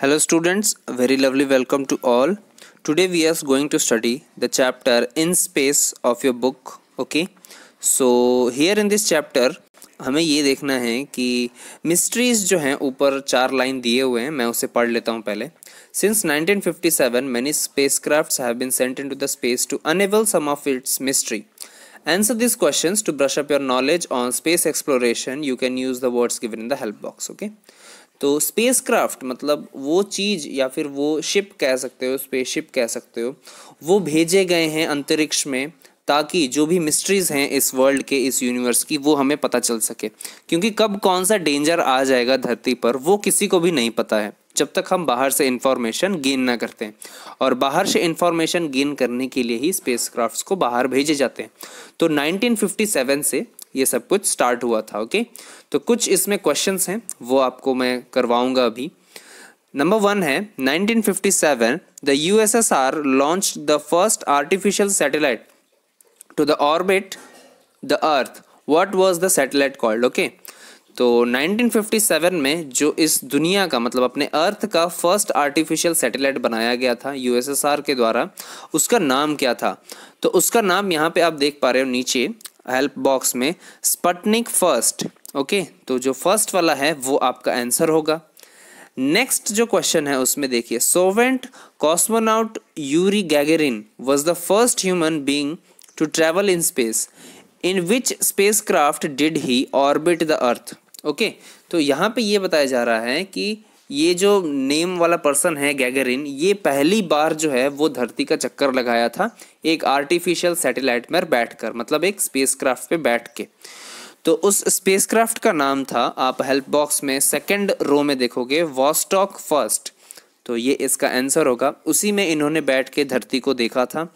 Hello students very lovely welcome to all today we are going to study the chapter in space of your book okay so here in this chapter हमें ये देखना है कि mysteries जो हैं ऊपर चार लाइन दिए हुए हैं मैं उसे पढ़ लेता हूँ पहले since 1957 many spacecrafts have been sent into the space to enable some of its mystery answer this questions to brush up your knowledge on space exploration you can use the words given in the help box okay तो spacecraft मतलब वो चीज़ या फिर वो ship कह सकते हो spaceship कह सकते हो वो भेजे गए हैं अंतरिक्ष में ताकि जो भी मिस्ट्रीज़ हैं इस वर्ल्ड के इस यूनिवर्स की वो हमें पता चल सके क्योंकि कब कौन सा डेंजर आ जाएगा धरती पर वो किसी को भी नहीं पता है जब तक हम बाहर से इन्फॉर्मेशन गेन ना करते हैं और बाहर से इन्फॉर्मेशन गेन करने के लिए ही स्पेसक्राफ्ट्स को बाहर भेजे जाते हैं तो 1957 से ये सब कुछ स्टार्ट हुआ था ओके तो कुछ इसमें क्वेश्चंस हैं वो आपको मैं करवाऊंगा अभी नंबर वन है 1957 the USSR launch the first artificial satellite to the orbit the earth what was the satellite called okay तो 1957 में जो इस दुनिया का मतलब अपने अर्थ का फर्स्ट आर्टिफिशियल सैटेलाइट बनाया गया था यूएसएसआर के द्वारा उसका नाम क्या था तो उसका नाम यहाँ पे आप देख पा रहे हो नीचे हेल्प बॉक्स में स्पटनिक फर्स्ट ओके तो जो फर्स्ट वाला है वो आपका आंसर होगा नेक्स्ट जो क्वेश्चन है उसमें देखिए Soviet cosmonaut Yuri Gagarin was the first human being to travel in space in which spacecraft did he orbit the earth okay तो यहाँ पे ये बताया जा रहा है कि ये जो नेम वाला पर्सन है गैगरिन ये पहली बार जो है वो धरती का चक्कर लगाया था एक आर्टिफिशियल सैटेलाइट में बैठकर मतलब एक स्पेसक्राफ्ट पे बैठ के तो उस स्पेसक्राफ्ट का नाम था आप हेल्प बॉक्स में सेकंड रो में देखोगे वॉस्टॉक फर्स्ट तो ये इसका आंसर होगा उसी में इन्होंने बैठ के धरती को देखा था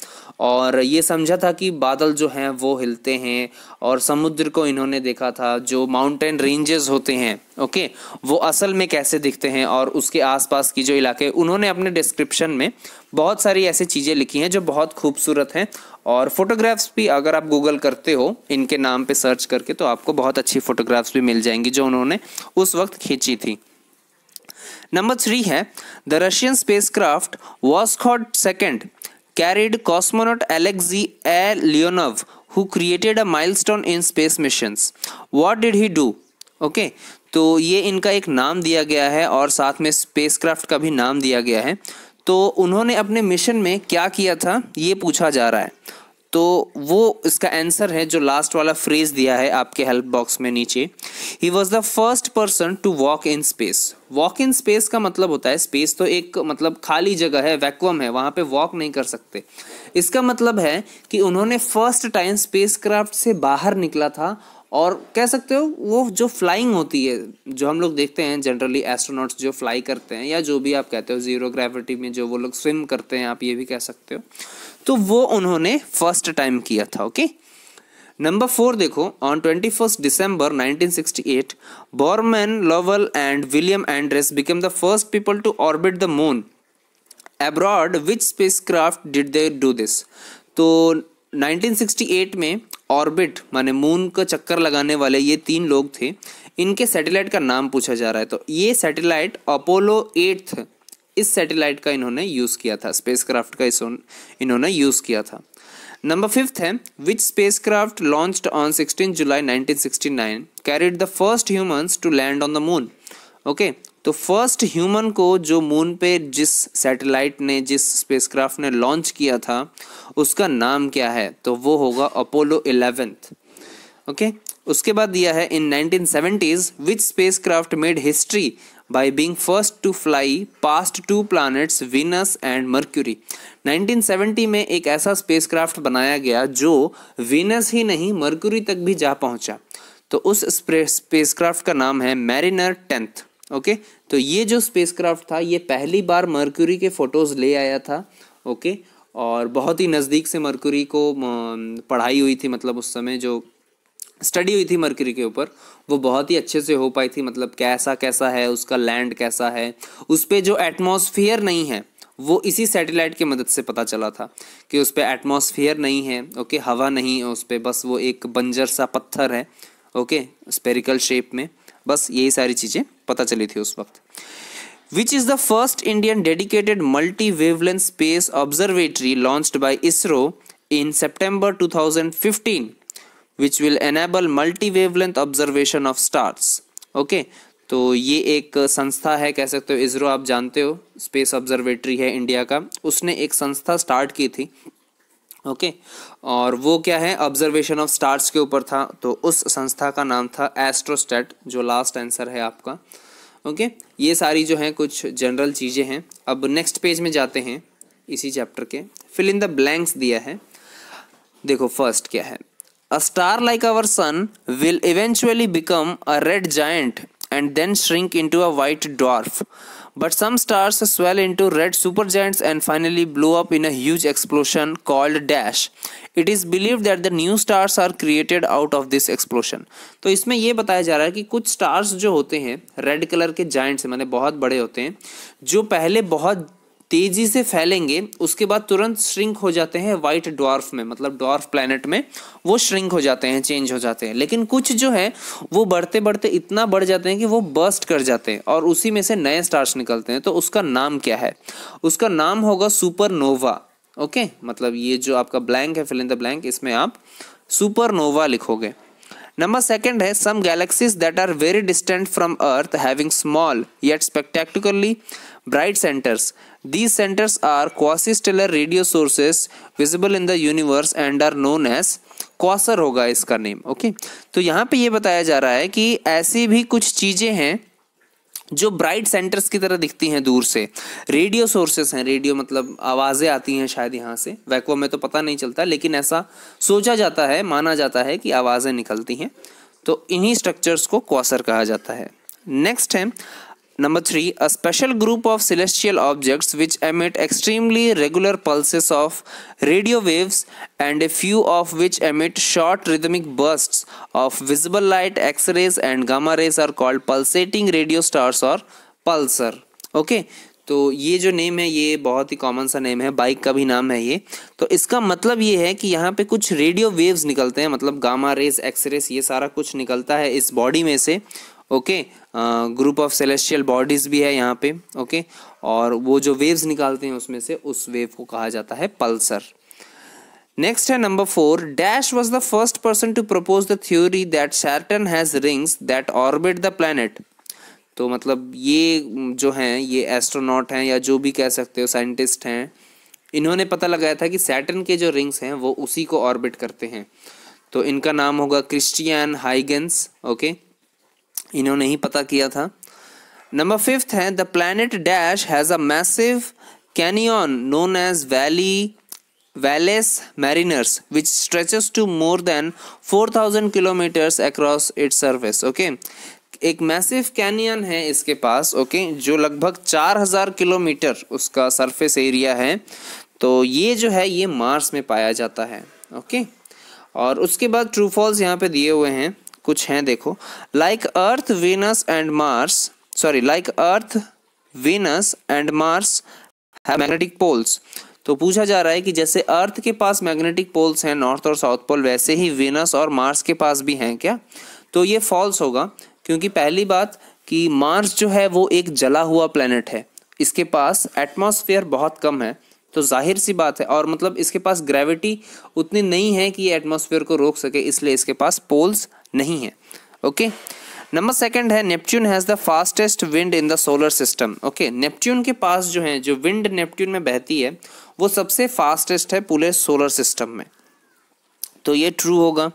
और ये समझा था कि बादल जो हैं वो हिलते हैं और समुद्र को इन्होंने देखा था जो माउंटेन रेंजेस होते हैं ओके वो असल में कैसे दिखते हैं और उसके आसपास की जो इलाके उन्होंने अपने डिस्क्रिप्शन में बहुत सारी ऐसी चीज़ें लिखी हैं जो बहुत खूबसूरत हैं और फोटोग्राफ्स भी अगर आप गूगल करते हो इनके नाम पर सर्च करके तो आपको बहुत अच्छी फोटोग्राफ्स भी मिल जाएंगी जो उन्होंने उस वक्त खींची थी नंबर थ्री है the Russian space spacecraft Voskhod second carried cosmonaut Alexei A Leonov who created a milestone in space missions what did he do okay तो ये इनका एक नाम दिया गया है और साथ में स्पेसक्राफ्ट का भी नाम दिया गया है तो उन्होंने अपने मिशन में क्या किया था ये पूछा जा रहा है तो वो इसका आंसर है जो लास्ट वाला फ्रेज दिया है आपके हेल्प बॉक्स में नीचे he was the first person to walk in space walk in space का मतलब होता है स्पेस तो एक मतलब खाली जगह है वैक्यूम है वहाँ पे वॉक नहीं कर सकते इसका मतलब है कि उन्होंने फर्स्ट टाइम क्राफ्ट से बाहर निकला था और कह सकते हो वो जो फ्लाइंग होती है जो हम लोग देखते हैं जनरली एस्ट्रोनॉट्स जो फ्लाई करते हैं या जो भी आप कहते हो जीरो ग्रेविटी में जो वो लोग स्विम करते हैं आप ये भी कह सकते हो तो वो उन्होंने फर्स्ट टाइम किया था ओके नंबर फोर देखो on twenty first December nineteen sixty eight Borman Lovell and William Anders became the first people to orbit the moon aboard which spacecraft did they do this तो 1968 में orbit माने moon का चक्कर लगाने वाले ये तीन लोग थे इनके सैटेलाइट का नाम पूछा जा रहा है तो ये सैटेलाइट अपोलो एट इस सैटेलाइट का इन्होंने यूज़ किया था स्पेसक्राफ्ट का इन्होंने यूज़ किया था नंबर फिफ्थ है which spacecraft launched on 16 July 1969 carried the first humans to land on the moon okay तो फर्स्ट ह्यूमन को जो मून पे जिस सैटेलाइट ने जिस स्पेसक्राफ्ट ने लॉन्च किया था उसका नाम क्या है तो वो होगा अपोलो इलेवेंथ ओके उसके बाद दिया है in 1970s which spacecraft made history being first to fly past to plan planets and Mercury nineteen 1970 में एक ऐसा स्पेसक्राफ्ट बनाया गया जो वीनस ही नहीं मर्क्यूरी तक भी जा पहुंचा तो उस स्पेसक्राफ्ट का नाम है मैरिनर टेंथ ओके तो ये जो स्पेसक्राफ्ट था ये पहली बार मर्क्यूरी के फोटोज़ ले आया था ओके और बहुत ही नज़दीक से मर्क्यूरी को पढ़ाई हुई थी मतलब उस समय जो स्टडी हुई थी मरकरी के ऊपर वो बहुत ही अच्छे से हो पाई थी मतलब कैसा कैसा है उसका लैंड कैसा है उस पर जो एटमोसफियर नहीं है वो इसी सैटेलाइट की मदद से पता चला था कि उस पर एटमोसफियर नहीं है ओके हवा नहीं है उस पर बस वो एक बंजर सा पत्थर है ओके स्पेरिकल शेप में बस यही सारी चीज़ें पता चली थी उस वक्त which is the first Indian dedicated multi wavelength space observatory launched by ISRO in September 2015 which will enable multi-wavelength observation of stars. Okay, तो ये एक संस्था है कह सकते हो इसरो आप जानते हो स्पेस ऑब्जर्वेटरी है इंडिया का उसने एक संस्था स्टार्ट की थी ओके okay. और वो क्या है ऑब्जर्वेशन ऑफ स्टार्स के ऊपर था तो उस संस्था का नाम था एस्ट्रोस्टेट जो लास्ट आंसर है आपका ओके okay. ये सारी जो है कुछ जनरल चीज़ें हैं अब नेक्स्ट पेज में जाते हैं इसी चैप्टर के फिल इन द ब्लैंक्स दिया है देखो फर्स्ट क्या है A star like our sun will eventually become a red giant and then shrink into a white dwarf. But some stars swell into red supergiants and finally blow up in a huge explosion called dash. It is believed that the new stars are created out of this explosion. तो इसमें यह बताया जा रहा है कि कुछ stars जो होते हैं red color के जाइंट्स मतलब बहुत बड़े होते हैं जो पहले बहुत तेजी से फैलेंगे उसके बाद तुरंत श्रिंक हो जाते हैं वाइट ड्वार्फ में मतलब ड्वार्फ प्लानट में वो श्रिंक हो जाते हैं चेंज हो जाते हैं लेकिन कुछ जो है वो बढ़ते बढ़ते इतना बढ़ जाते हैं कि वो बस्ट कर जाते हैं और उसी में से नए स्टार्स निकलते हैं तो उसका नाम क्या है उसका नाम होगा सुपरनोवा ओके मतलब ये जो आपका ब्लैंक है फिल इन द ब्लैंक इसमें आप सुपरनोवा लिखोगे नंबर सेकंड है some galaxies that are very distant from earth having small yet spectacularly bright centres These centers are quasi-stellar radio sources visible in the universe and are known as quasar होगा इसका name okay तो यहाँ पे ये बताया जा रहा है कि ऐसी भी कुछ चीज़ें हैं जो ब्राइट सेंटर्स की तरह दिखती हैं दूर से रेडियो सोर्सेस हैं रेडियो मतलब आवाज़ें आती हैं शायद यहाँ से वैक्यूम में तो पता नहीं चलता लेकिन ऐसा सोचा जाता है माना जाता है कि आवाज़ें निकलती हैं तो इन्हीं स्ट्रक्चर्स को क्वासर कहा जाता है नेक्स्ट है Number 3. A special group of celestial objects which emit extremely regular pulses of radio waves and a few of which emit short rhythmic bursts of visible light, X-rays and gamma rays are called pulsating radio stars or pulsar. Okay. तो ये जो name है ये बहुत ही common सा name है bike का भी नाम है ये तो इसका मतलब ये है कि यहाँ पे कुछ रेडियो वेव्स निकलते हैं मतलब गामा रेज एक्स रेस ये सारा कुछ निकलता है इस बॉडी में से okay okay? Group of celestial bodies भी है यहाँ पे ओके और वो जो वेव्स निकालते हैं उसमें से उस वेव को कहा जाता है पल्सर नेक्स्ट है number four dash was the first person to propose the theory that Saturn has rings that orbit the planet तो मतलब ये mm, जो हैं ये एस्ट्रोनॉट हैं या जो भी कह सकते हो साइंटिस्ट हैं इन्होंने पता लगाया था कि सैटन के जो रिंग्स हैं वो उसी को ऑर्बिट करते हैं तो इनका नाम होगा क्रिस्टियन हाइगेंस ओके okay? इन्होंने ही पता किया था नंबर फिफ्थ है the planet dash has a massive canyon known as Valles Marineris which which to more than four thousand kilometres across its service okay एक मैसिव कैनियन है इसके पास okay okay? जो लगभग चार हजार किलोमीटर उसका सरफेस एरिया है तो ये जो है ये मार्स में पाया जाता है ओके okay? और उसके बाद ट्रू फॉल्स यहाँ पे दिए हुए हैं कुछ हैं देखो like earth Venus and Mars sorry like earth Venus and Mars है मैग्नेटिक पोल्स तो पूछा जा रहा है कि जैसे अर्थ के पास मैग्नेटिक पोल्स हैं नॉर्थ और साउथ पोल वैसे ही वीनस और मार्स के पास भी हैं क्या तो ये फॉल्स होगा क्योंकि पहली बात कि मार्स जो है वो एक जला हुआ प्लेनेट है इसके पास एटमॉस्फेयर बहुत कम है तो जाहिर सी बात है और मतलब इसके पास ग्रेविटी उतनी नहीं है कि ये एटमॉस्फेयर को रोक सके इसलिए इसके पास पोल्स नहीं है ओके नंबर सेकंड है Neptune has the fastest wind in the solar system okay Neptune के पास जो है जो विंड नेपच्यून में बहती है वो सबसे फास्टेस्ट है पूरे सोलर सिस्टम में तो ये ट्रू होगा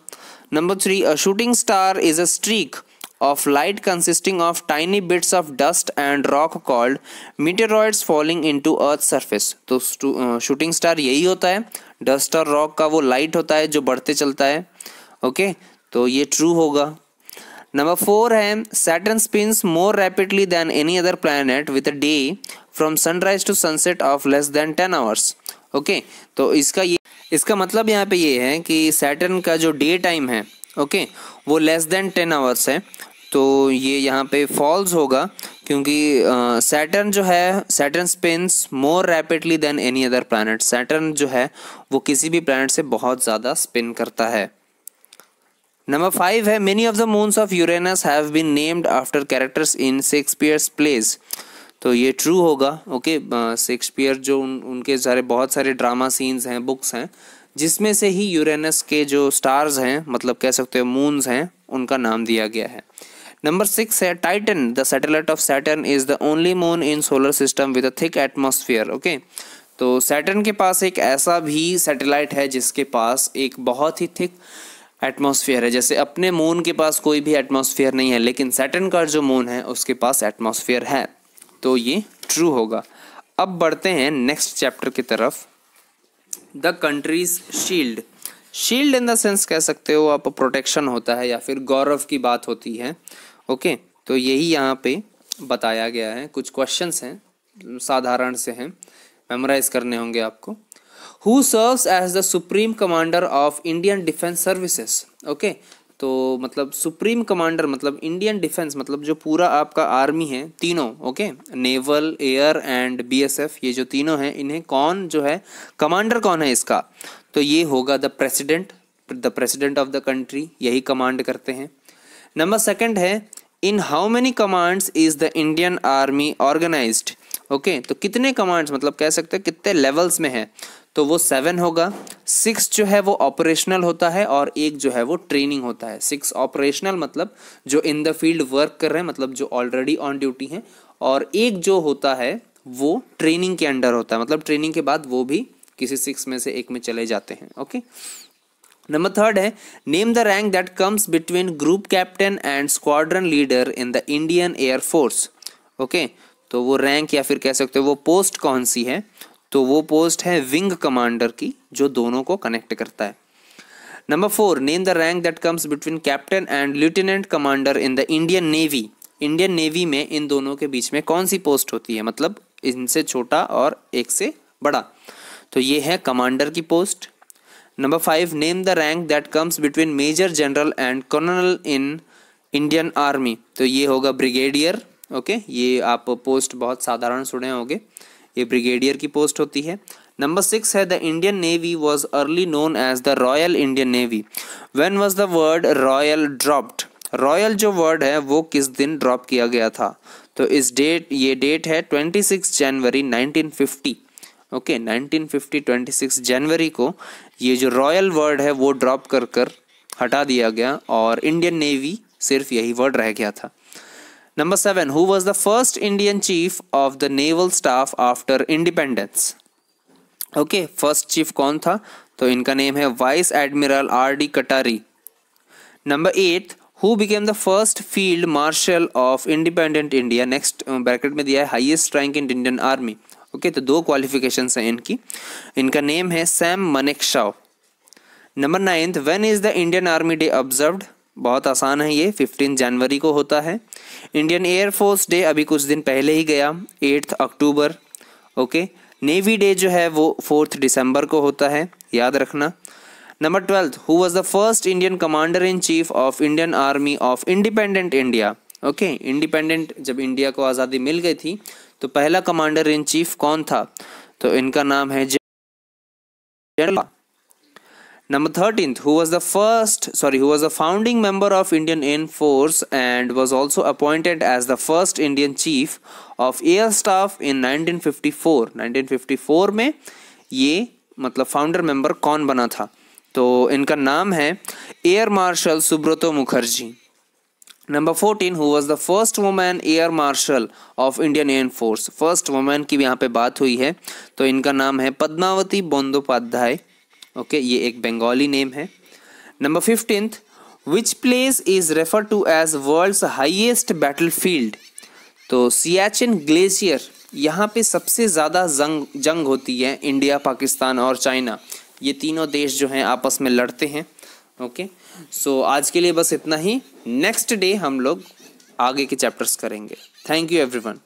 नंबर थ्री तो a shooting star is a streak of light consisting of tiny bits of dust and rock called meteoroids falling into earth surface तो शूटिंग स्टार यही होता है डस्ट और रॉक का वो लाइट होता है जो बढ़ते चलता है ओके okay? तो ये ट्रू होगा नंबर फोर है Saturn spins more rapidly than any other planet with day from sunrise to sunset of less than ten hours okay तो इसका ये इसका मतलब यहाँ पे ये है कि सैटर्न का जो डे टाइम है ओके okay, वो लेस देन टेन आवर्स है तो ये यहाँ पे फॉल्स होगा क्योंकि सैटर्न जो है Saturn spins more rapidly than any other planet Saturn जो है वो किसी भी प्लानट से बहुत ज़्यादा स्पिन करता है नंबर फाइव है many of the moons of Uranus have been named after characters in Shakespeare's plays तो ये ट्रू होगा ओके शेक्सपियर जो उन, उनके सारे बहुत सारे ड्रामा सीन्स हैं बुक्स हैं जिसमें से ही यूरेनस के जो स्टार्स हैं मतलब कह सकते हो मून्स हैं उनका नाम दिया गया है नंबर सिक्स है Titan the satellite of Saturn is the only moon in solar system with a thick atmosphere okay तो सैटर्न के पास एक ऐसा भी सैटेलाइट है जिसके पास एक बहुत ही थिक एटमॉस्फेयर है जैसे अपने मून के पास कोई भी एटमॉस्फेयर नहीं है लेकिन सेटन का जो मून है उसके पास एटमॉस्फेयर है तो ये ट्रू होगा अब बढ़ते हैं नेक्स्ट चैप्टर की तरफ the countries shield shield in the sense कह सकते हो आप प्रोटेक्शन होता है या फिर गौरव की बात होती है ओके तो यही यहाँ पे बताया गया है कुछ क्वेश्चंस हैं साधारण से हैं मेमोराइज करने होंगे आपको who serves as the supreme commander of Indian defence services okay तो मतलब सुप्रीम कमांडर मतलब इंडियन डिफेंस मतलब जो पूरा आपका आर्मी है तीनों okay naval air and BSF ये जो तीनों हैं इन्हें कौन जो है कमांडर कौन है इसका तो ये होगा the president the president of the country यही कमांड करते हैं नंबर सेकंड है in how many commands is the Indian army organised okay तो कितने कमांड्स मतलब कह सकते हैं कितने लेवल्स में है तो वो सेवन होगा सिक्स जो है वो ऑपरेशनल होता है और एक जो है वो ट्रेनिंग होता है सिक्स ऑपरेशनल मतलब जो इन द फील्ड वर्क कर रहे हैं मतलब जो ऑलरेडी ऑन ड्यूटी हैं और एक जो होता है वो ट्रेनिंग के अंडर होता है मतलब ट्रेनिंग के बाद वो भी किसी सिक्स में से एक में चले जाते हैं ओके नंबर थर्ड है name the rank that comes between group captain and squadron leader in the Indian air force okay तो वो रैंक या फिर कह सकते हो वो पोस्ट कौन सी है तो वो पोस्ट है विंग कमांडर की जो दोनों को कनेक्ट करता है number four name the rank that comes between captain and lieutenant commander in the Indian navy Indian navy में इन दोनों के बीच में कौन सी पोस्ट होती है मतलब इनसे छोटा और एक से बड़ा तो ये है कमांडर की post number five name the rank that comes between major general and colonel in Indian army तो ये होगा ब्रिगेडियर ओके ये आप पोस्ट बहुत साधारण सुने होंगे ये ब्रिगेडियर की पोस्ट होती है नंबर सिक्स है the Indian navy was early known as the Royal Indian Navy when was the word royal dropped royal जो वर्ड है वो किस दिन ड्रॉप किया गया था तो इस डेट ये डेट है twenty six January nineteen fifty okay nineteen fifty twenty six January को ये जो रॉयल वर्ड है वो ड्रॉप कर कर हटा दिया गया और इंडियन नेवी सिर्फ यही वर्ड रह गया था Number 7. Who was the first Indian chief of the naval staff after independence? Okay first chief कौन था तो इनका नेम है vice admiral R D Katari number eight who became the first field marshal of independent India next bracket में दिया है highest rank in Indian army okay तो दो क्वालिफिकेशन है इनकी इनका नेम है Sam Manekshaw number ninth when is the Indian army day observed बहुत आसान है ये फिफ्टीन जनवरी को होता है इंडियन एयरफोर्स डे अभी कुछ दिन पहले ही गया eighth October okay navy day जो है वो फोर्थ दिसंबर को होता है याद रखना number twelfth who was the first Indian commander in chief of Indian army of independent India okay independent जब इंडिया को आज़ादी मिल गई थी तो पहला कमांडर इन चीफ कौन था तो इनका नाम है general number thirteen who was the first, sorry, who was a founding member of Indian Air Force and was also appointed as the first Indian chief of air staff in nineteen nineteen fifty four fifty four में ये मतलब founder member कौन बना था तो इनका नाम है air marshal Subroto Mukherjee number fourteen who was the first women air marshal of Indian air force first women की भी यहाँ पे बात हुई है तो इनका नाम है पद्मावती बंदोपाध्याय ओके ये एक बंगाली नेम है number fifteenth which place is refer to as world's highest battlefield तो सियाचिन ग्लेशियर यहाँ पे सबसे ज़्यादा जंग जंग होती है इंडिया पाकिस्तान और चाइना ये तीनों देश जो हैं आपस में लड़ते हैं ओके सो so, आज के लिए बस इतना ही नेक्स्ट डे हम लोग आगे के चैप्टर्स करेंगे थैंक यू एवरीवन